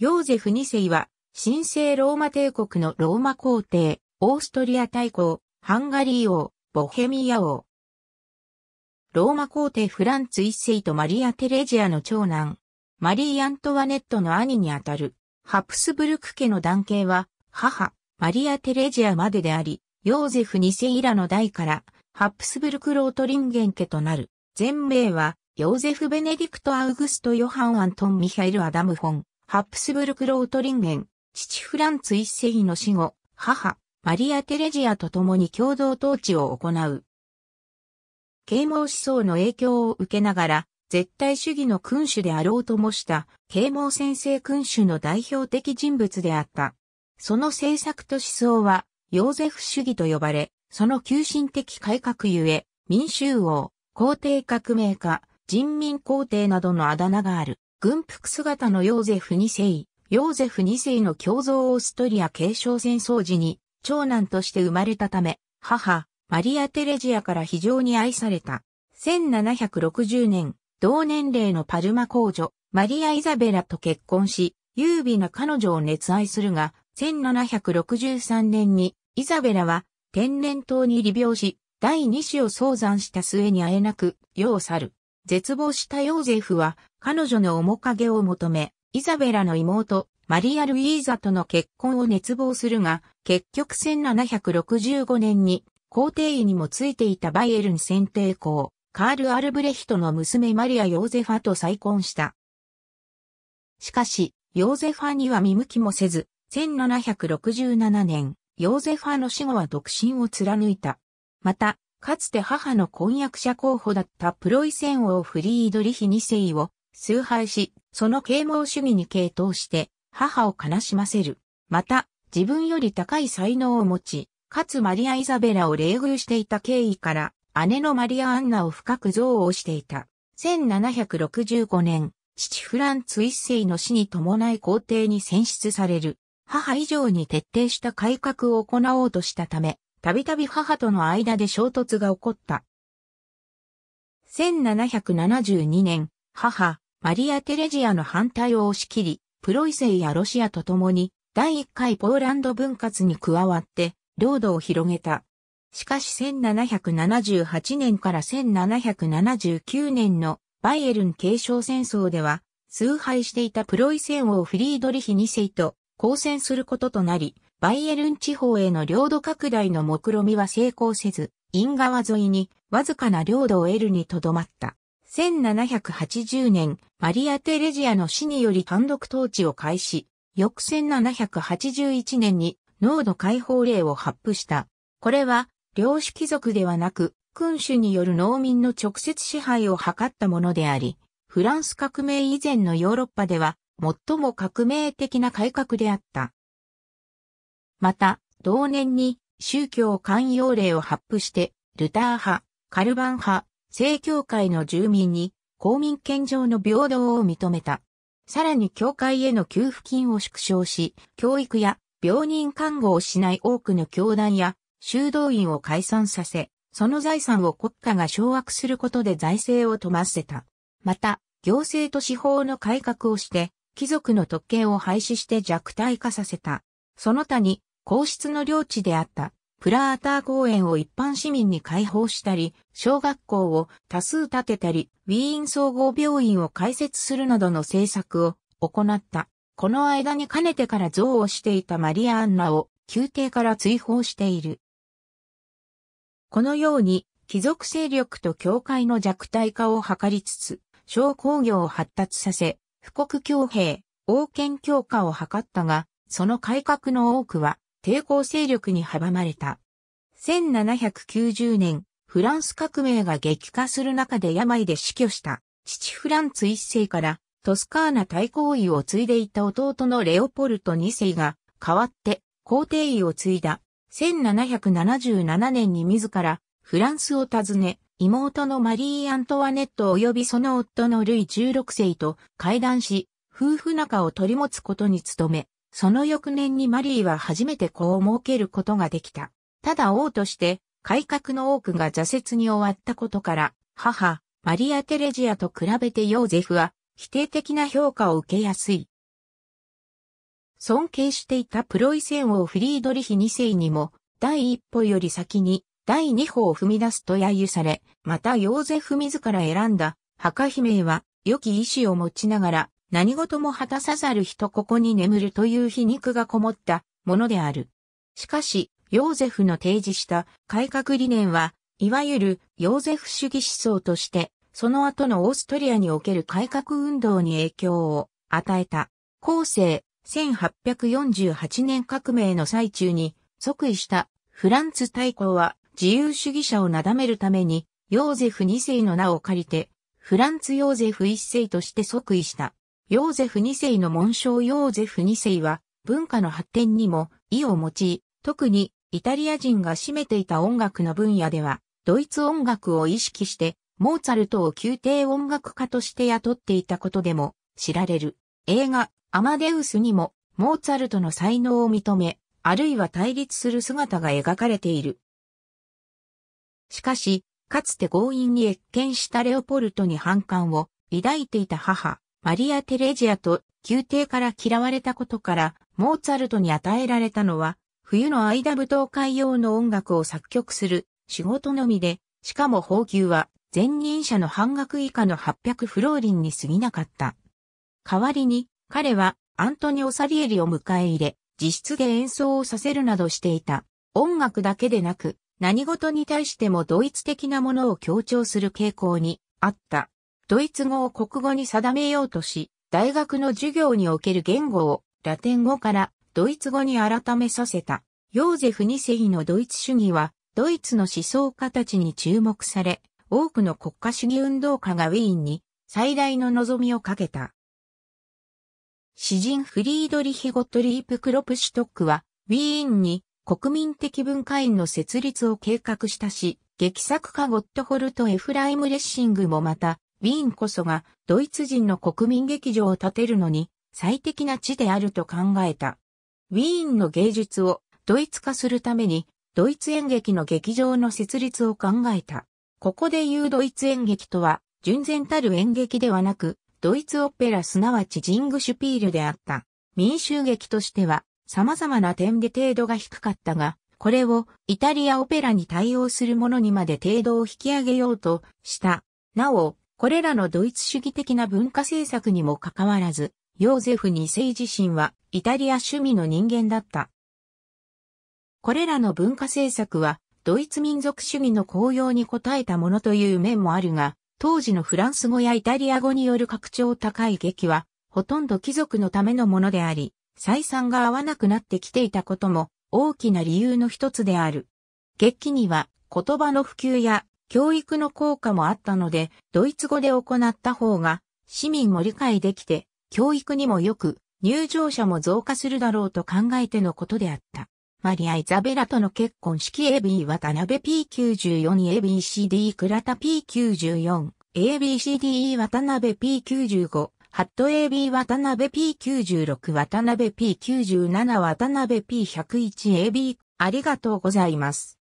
ヨーゼフ2世は、神聖ローマ帝国のローマ皇帝、オーストリア大公、ハンガリー王、ボヘミア王。ローマ皇帝フランツ1世とマリア・テレジアの長男、マリー・アントワネットの兄にあたる、ハプスブルク家の男系は、母、マリア・テレジアまでであり、ヨーゼフ2世以来の代から、ハプスブルク・ロートリンゲン家となる。全名は、ヨーゼフ・ベネディクト・アウグスト・ヨハン・アントン・ミハイル・アダム・フォン。ハプスブルク・ロートリンゲン、父フランツ一世の死後、母、マリア・テレジアと共に共同統治を行う。啓蒙思想の影響を受けながら、絶対主義の君主であろうともした、啓蒙先生君主の代表的人物であった。その政策と思想は、ヨーゼフ主義と呼ばれ、その急進的改革ゆえ、民衆王、皇帝革命家、人民皇帝などのあだ名がある。軍服姿のヨーゼフ2世、ヨーゼフ2世の共造オーストリア継承戦争時に、長男として生まれたため、母、マリア・テレジアから非常に愛された。1760年、同年齢のパルマ公女、マリア・イザベラと結婚し、優美な彼女を熱愛するが、1763年に、イザベラは天然痘に利病し、第二子を早産した末に会えなく、世を去る。絶望したヨーゼフは、彼女の面影を求め、イザベラの妹、マリア・ルイーザとの結婚を熱望するが、結局1765年に皇帝位にもついていたバイエルン選定校、カール・アルブレヒトの娘マリア・ヨーゼファと再婚した。しかし、ヨーゼファには見向きもせず、1767年、ヨーゼファの死後は独身を貫いた。また、かつて母の婚約者候補だったプロイセン王フリードリヒ2世を崇拝し、その啓蒙主義に傾倒して、母を悲しませる。また、自分より高い才能を持ち、かつマリア・イザベラを冷遇していた経緯から、姉のマリア・アンナを深く憎悪していた。1765年、父フランツ一世の死に伴い皇帝に選出される。母以上に徹底した改革を行おうとしたため、たびたび母との間で衝突が起こった。1772年、母、マリア・テレジアの反対を押し切り、プロイセイやロシアと共に第1回ポーランド分割に加わって領土を広げた。しかし1778年から1779年のバイエルン継承戦争では、崇拝していたプロイセン王フリードリヒ2世と交戦することとなり、バイエルン地方への領土拡大の目論みは成功せず、イン川沿いにわずかな領土を得るにとどまった。1780年、マリア・テレジアの死により単独統治を開始、翌1781年に濃度解放令を発布した。これは、領主貴族ではなく、君主による農民の直接支配を図ったものであり、フランス革命以前のヨーロッパでは、最も革命的な改革であった。また、同年に宗教寛容令を発布して、ルター派、カルバン派、正教会の住民に公民権上の平等を認めた。さらに教会への給付金を縮小し、教育や病人看護をしない多くの教団や修道院を解散させ、その財産を国家が掌握することで財政を止ませた。また、行政と司法の改革をして、貴族の特権を廃止して弱体化させた。その他に、皇室の領地であったプラーター公園を一般市民に開放したり、小学校を多数建てたり、ウィーン総合病院を開設するなどの政策を行った。この間にかねてから憎悪していたマリアアンナを宮廷から追放している。このように、貴族勢力と教会の弱体化を図りつつ、商工業を発達させ、富国強兵、王権強化を図ったが、その改革の多くは、抵抗勢力に阻まれた。1790年、フランス革命が激化する中で病で死去した、父フランツ一世から、トスカーナ大公位を継いでいた弟のレオポルト二世が、代わって、皇帝位を継いだ。1777年に自ら、フランスを訪ね、妹のマリー・アントワネット及びその夫のルイ16世と会談し、夫婦仲を取り持つことに努め、その翌年にマリーは初めて子を設けることができた。ただ王として、改革の多くが挫折に終わったことから、母、マリア・テレジアと比べてヨーゼフは、否定的な評価を受けやすい。尊敬していたプロイセン王フリードリヒ2世にも、第一歩より先に、第二歩を踏み出すと揶揄され、またヨーゼフ自ら選んだ、墓姫は、良き意志を持ちながら、何事も果たさざる人ここに眠るという皮肉がこもったものである。しかし、ヨーゼフの提示した改革理念は、いわゆるヨーゼフ主義思想として、その後のオーストリアにおける改革運動に影響を与えた。後世1848年革命の最中に即位したフランツ大公は自由主義者をなだめるためにヨーゼフ2世の名を借りてフランツヨーゼフ1世として即位した。ヨーゼフ2世の紋章ヨーゼフ2世は文化の発展にも意を用い、特にイタリア人が占めていた音楽の分野では、ドイツ音楽を意識して、モーツァルトを宮廷音楽家として雇っていたことでも知られる。映画、アマデウスにも、モーツァルトの才能を認め、あるいは対立する姿が描かれている。しかし、かつて強引に越見したレオポルトに反感を抱いていた母、マリア・テレジアと宮廷から嫌われたことから、モーツァルトに与えられたのは、冬の間舞踏会用の音楽を作曲する仕事のみで、しかも報給は前任者の半額以下の800フローリンに過ぎなかった。代わりに彼はアントニオ・サリエリを迎え入れ、自室で演奏をさせるなどしていた。音楽だけでなく、何事に対しても同一的なものを強調する傾向にあった。ドイツ語を国語に定めようとし、大学の授業における言語をラテン語からドイツ語に改めさせた。ヨーゼフ・ニセのドイツ主義は、ドイツの思想家たちに注目され、多くの国家主義運動家がウィーンに最大の望みをかけた。詩人フリードリヒ・ゴットリープ・クロプシュトックは、ウィーンに国民的文化院の設立を計画したし、劇作家ゴットホルト・エフライム・レッシングもまた、ウィーンこそがドイツ人の国民劇場を建てるのに最適な地であると考えた。ウィーンの芸術をドイツ化するためにドイツ演劇の劇場の設立を考えた。ここで言うドイツ演劇とは、純然たる演劇ではなく、ドイツオペラすなわちジングシュピールであった。民衆劇としては、様々な点で程度が低かったが、これをイタリアオペラに対応するものにまで程度を引き上げようとした。なお、これらのドイツ主義的な文化政策にもかかわらず、ヨーゼフ2世自身はイタリア趣味の人間だった。これらの文化政策はドイツ民族主義の高揚に応えたものという面もあるが、当時のフランス語やイタリア語による拡張高い劇は、ほとんど貴族のためのものであり、採算が合わなくなってきていたことも大きな理由の一つである。劇には言葉の普及や教育の効果もあったので、ドイツ語で行った方が、市民も理解できて、教育にもよく、入場者も増加するだろうと考えてのことであった。マリア・イザベラとの結婚式 AB 渡辺 P94 ABCD 倉田 P94 ABCDE 渡辺 P95 ハット AB 渡辺 P96 渡辺 P97 渡辺 P101AB ありがとうございます。